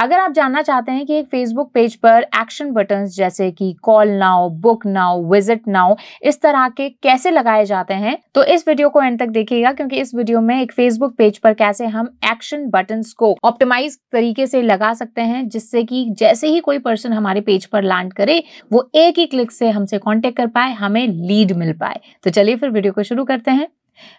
अगर आप जानना चाहते हैं कि एक फेसबुक पेज पर एक्शन बटन्स जैसे कि call now book now visit now इस तरह के कैसे लगाए जाते हैं तो इस वीडियो को एंड तक देखिएगा क्योंकि इस वीडियो में एक फेसबुक पेज पर कैसे हम एक्शन बटन्स को ऑप्टिमाइज तरीके से लगा सकते हैं जिससे कि जैसे ही कोई पर्सन हमारे पेज पर लैंड करे वो एक ही क्लिक से हमसे कॉन्टेक्ट कर पाए हमें लीड मिल पाए तो चलिए फिर वीडियो को शुरू करते हैं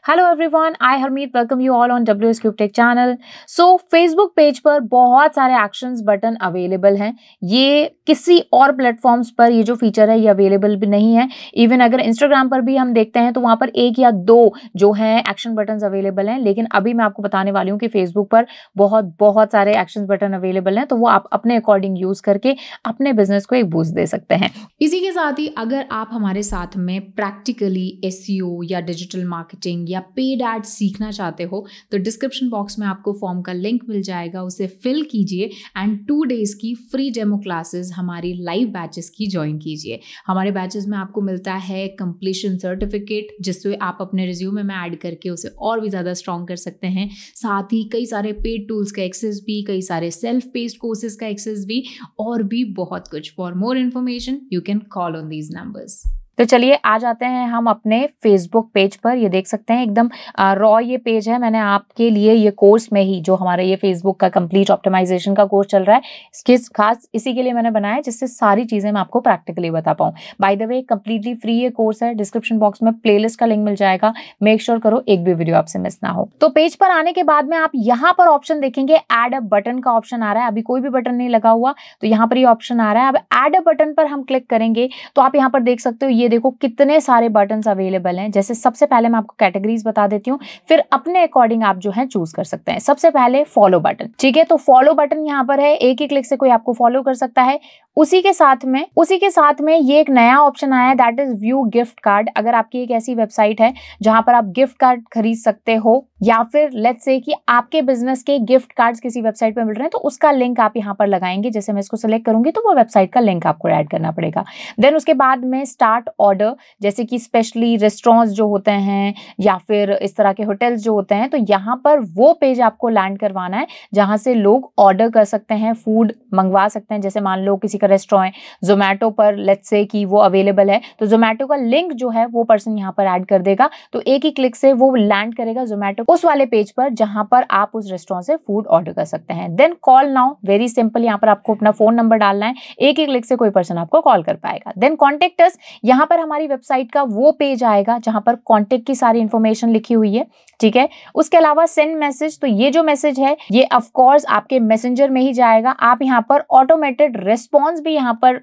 hello everyone I Harmeet welcome you all on W S tech channel so Facebook page पर बहुत सारे एक्शंस बटन अवेलेबल हैं ये किसी और प्लेटफॉर्म्स पर ये जो फीचर है ये अवेलेबल भी नहीं है इवन अगर इंस्टाग्राम पर भी हम देखते हैं तो वहाँ पर एक या दो जो हैं एक्शन बटन अवेलेबल हैं लेकिन अभी मैं आपको बताने वाली हूँ कि फेसबुक पर बहुत बहुत सारे एक्शन बटन अवेलेबल हैं तो वो आप अपने अकॉर्डिंग यूज़ करके अपने बिजनेस को एक बूस्ट दे सकते हैं इसी के साथ ही अगर आप हमारे साथ में प्रैक्टिकली एस e या डिजिटल मार्केटिंग मार्केटिंग या पेड एड सीखना चाहते हो तो डिस्क्रिप्शन बॉक्स में आपको फॉर्म का लिंक मिल जाएगा उसे फिल कीजिए एंड टू डेज़ की फ्री डेमो क्लासेस हमारी लाइव बैचेस की ज्वाइन कीजिए हमारे बैचेस में आपको मिलता है कंप्लीशन सर्टिफिकेट जिससे आप अपने रिज्यूम में ऐड करके उसे और भी ज़्यादा स्ट्रॉन्ग कर सकते हैं साथ ही कई सारे पेड टूल्स का एक्सेस भी कई सारे सेल्फ पेस्ड कोर्सेज का एक्सेस भी और भी बहुत कुछ for more information you can call on these numbers तो चलिए आ जाते हैं हम अपने फेसबुक पेज पर ये देख सकते हैं एकदम रॉ ये पेज है मैंने आपके लिए ये कोर्स में ही जो हमारा ये फेसबुक का कंप्लीट ऑप्टिमाइजेशन का कोर्स चल रहा है इसके खास इसी के लिए मैंने बनाया है जिससे सारी चीज़ें मैं आपको प्रैक्टिकली बता पाऊँ by the way completely free ये कोर्स है डिस्क्रिप्शन बॉक्स में प्ले का लिंक मिल जाएगा मेक श्योर sure करो एक भी वीडियो आपसे मिस ना हो तो पेज पर आने के बाद में आप यहाँ पर ऑप्शन देखेंगे एड अ बटन का ऑप्शन आ रहा है अभी कोई भी बटन नहीं लगा हुआ तो यहाँ पर ये ऑप्शन आ रहा है अब एड अ बटन पर हम क्लिक करेंगे तो आप यहाँ पर देख सकते हो ये देखो कितने सारे बटन अवेलेबल हैं जैसे सबसे पहले मैं आपको कैटेगरीज बता देती हूँ फिर अपने अकॉर्डिंग आप जो है चूज कर सकते हैं सबसे पहले फॉलो बटन ठीक है तो फॉलो बटन यहाँ पर है एक ही क्लिक से कोई आपको फॉलो कर सकता है उसी के साथ में उसी के साथ में ये एक नया ऑप्शन आया है that is view gift card अगर आपकी एक ऐसी वेबसाइट है जहां पर आप गिफ्ट कार्ड खरीद सकते हो या फिर लेट्स से कि आपके बिजनेस के गिफ्ट कार्ड्स किसी वेबसाइट पर मिल रहे हैं तो उसका लिंक आप यहाँ पर लगाएंगे जैसे मैं इसको सेलेक्ट करूंगी तो वो वेबसाइट का लिंक आपको ऐड करना पड़ेगा देन उसके बाद में स्टार्ट ऑर्डर जैसे कि स्पेशली रेस्टोरेंट्स जो होते हैं या फिर इस तरह के होटल्स जो होते हैं तो यहाँ पर वो पेज आपको लैंड करवाना है जहां से लोग ऑर्डर कर सकते हैं फूड मंगवा सकते हैं जैसे मान लो किसी किसी का रेस्टोरेंट है जोमेटो पर लेट्स से कि वो अवेलेबल है तो जोमेटो का लिंक जो है वो पर्सन यहाँ पर ऐड कर देगा तो एक ही क्लिक से वो लैंड करेगा जोमेटो उस वाले पेज पर जहाँ पर आप उस रेस्टोरेंट से फूड ऑर्डर कर सकते हैं then call now very simple यहाँ पर आपको अपना फोन नंबर डालना है एक ही क्लिक से कोई पर्सन आपको कॉल कर पाएगा देन कॉन्टेक्टर्स यहाँ पर हमारी वेबसाइट का वो पेज आएगा जहाँ पर कॉन्टेक्ट की सारी इन्फॉर्मेशन लिखी हुई है ठीक है उसके अलावा सेंड मैसेज तो ये जो मैसेज है ये ऑफकोर्स आपके मैसेंजर में ही जाएगा आप यहाँ पर ऑटोमेटेड रेस्पॉन्स टोन्स भी यहाँ पर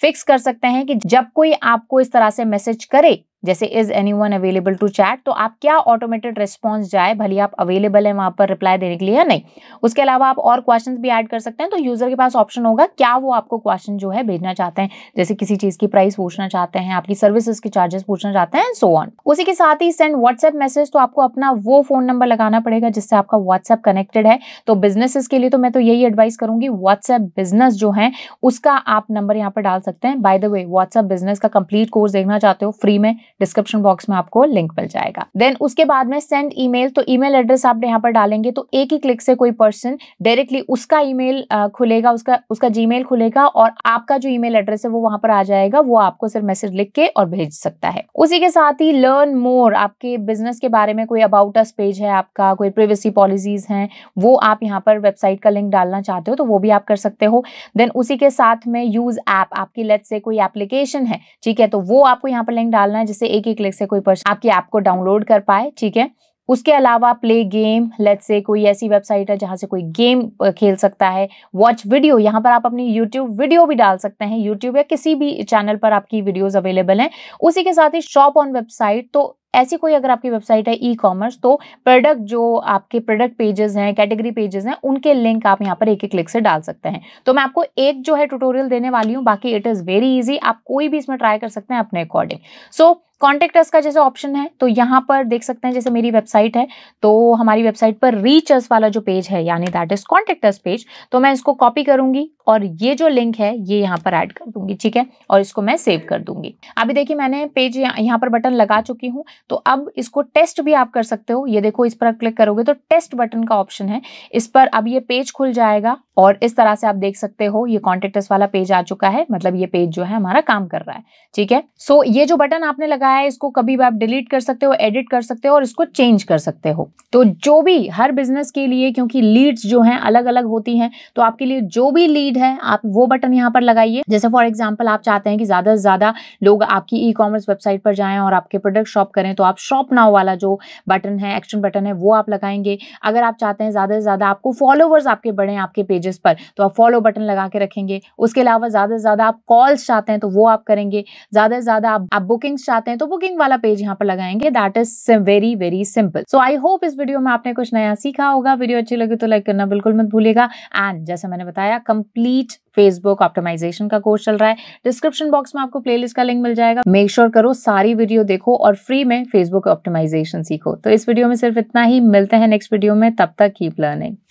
फिक्स कर सकते हैं कि जब कोई आपको इस तरह से मैसेज करे जैसे is anyone available to chat तो आप क्या ऑटोमेटेड रिस्पॉन्स जाए भले आप अवेलेबल है वहां पर रिप्लाई देने के लिए या नहीं उसके अलावा आप और क्वेश्चन भी ऐड कर सकते हैं तो यूज़र के पास ऑप्शन होगा क्या वो आपको क्वेश्चन जो है भेजना चाहते हैं जैसे किसी चीज़ की प्राइस पूछना चाहते हैं आपकी सर्विसेज के चार्जेस पूछना चाहते हैं सो ऑन उसी के साथ ही सेंड व्हाट्सएप मैसेज तो आपको अपना वो फ़ोन नंबर लगाना पड़ेगा जिससे आपका व्हाट्सएप कनेक्टेड है तो बिजनेसेस के लिए तो मैं तो यही एडवाइस करूंगी व्हाट्सएप बिजनेस जो है उसका आप नंबर यहाँ पर डाल सकते हैं by the way WhatsApp business का कंप्लीट कोर्स देखना चाहते हो फ्री में डिस्क्रिप्शन बॉक्स में आपको लिंक मिल जाएगा देन उसके बाद में सेंड ईमेल तो ईमेल एड्रेस आप यहाँ पर डालेंगे तो एक ही क्लिक से कोई पर्सन डायरेक्टली उसका ईमेल खुलेगा उसका उसका जीमेल खुलेगा और आपका जो ईमेल एड्रेस है वो वहां पर आ जाएगा वो आपको सिर्फ मैसेज लिख के और भेज सकता है उसी के साथ ही लर्न मोर आपके बिजनेस के बारे में कोई अबाउट अस पेज है आपका कोई प्रिवेसी पॉलिसीज हैं वो आप यहाँ पर वेबसाइट का लिंक डालना चाहते हो तो वो भी आप कर सकते हो देन उसी के साथ में यूज ऐप आपकी लेट से कोई एप्लीकेशन है ठीक है तो वो आपको यहाँ पर लिंक डालना है जिससे एक ही क्लिक से कोई पर्सन आपकी ऐप को डाउनलोड कर पाए ठीक है उसके अलावा प्ले गेम लेट्स से कोई ऐसी वेबसाइट है जहाँ से कोई गेम खेल सकता है वॉच वीडियो यहाँ पर आप अपनी यूट्यूब वीडियो भी डाल सकते हैं यूट्यूब या किसी भी चैनल पर आपकी वीडियोस अवेलेबल हैं उसी के साथ ही शॉप ऑन वेबसाइट तो ऐसी कोई अगर आपकी वेबसाइट है ई कॉमर्स तो प्रोडक्ट जो आपके प्रोडक्ट पेजेस हैं कैटेगरी पेजेस हैं उनके लिंक आप यहाँ पर एक एक क्लिक से डाल सकते हैं तो मैं आपको एक जो है ट्यूटोरियल देने वाली हूँ बाकी इट इज़ वेरी इजी आप कोई भी इसमें ट्राई कर सकते हैं अपने according so so, contact us का जैसे ऑप्शन है तो यहाँ पर देख सकते हैं जैसे मेरी वेबसाइट है तो हमारी वेबसाइट पर रीच अस वाला जो पेज है यानी that is contact us page तो मैं इसको कॉपी करूंगी और ये जो लिंक है ये यहाँ पर ऐड कर दूंगी ठीक है और इसको मैं सेव कर दूंगी अभी देखिए मैंने पेज यहाँ पर बटन लगा चुकी हूँ तो अब इसको टेस्ट भी आप कर सकते हो ये देखो इस पर क्लिक करोगे तो टेस्ट बटन का ऑप्शन है इस पर अब ये पेज खुल जाएगा और इस तरह से आप देख सकते हो ये कॉन्टेक्ट वाला पेज आ चुका है मतलब ये पेज जो है हमारा काम कर रहा है ठीक है सो ये जो बटन आपने लगा रहा है इसको कभी भी आप डिलीट कर सकते हो एडिट कर सकते हो और इसको चेंज कर सकते हो तो जो भी हर बिजनेस के लिए क्योंकि लीड्स जो हैं अलग अलग होती हैं तो आपके लिए जो भी लीड है आप वो बटन यहाँ पर लगाइए जैसे फॉर एग्जाम्पल आप चाहते हैं कि ज़्यादा से ज़्यादा लोग आपकी ई कॉमर्स वेबसाइट पर जाएँ और आपके प्रोडक्ट शॉप करें तो आप शॉप नाव वाला जो बटन है एक्शन बटन है वो आप लगाएंगे अगर आप चाहते हैं ज़्यादा से ज़्यादा आपको फॉलोवर्स आपके बढ़े आपके पेजेस पर तो आप फॉलो बटन लगा के रखेंगे उसके अलावा ज़्यादा से ज़्यादा आप कॉल्स चाहते हैं तो वो आप करेंगे ज़्यादा से ज़्यादा आप बुकिंग्स चाहते हैं तो बुकिंग वाला पेज यहाँ पर लगाएंगे that is very very simple so I hope इस वीडियो में आपने कुछ नया सीखा होगा वीडियो अच्छी लगी तो लाइक करना बिल्कुल मत भूलेगा एंड जैसे मैंने बताया कंप्लीट फेसबुक ऑप्टिमाइजेशन का कोर्स चल रहा है डिस्क्रिप्शन बॉक्स में आपको प्लेलिस्ट का लिंक मिल जाएगा मेक श्योर sure करो सारी वीडियो देखो और फ्री में फेसबुक ऑप्टिमाइजेशन सीखो तो इस वीडियो में सिर्फ इतना ही मिलते हैं नेक्स्ट वीडियो में तब तक कीप लर्निंग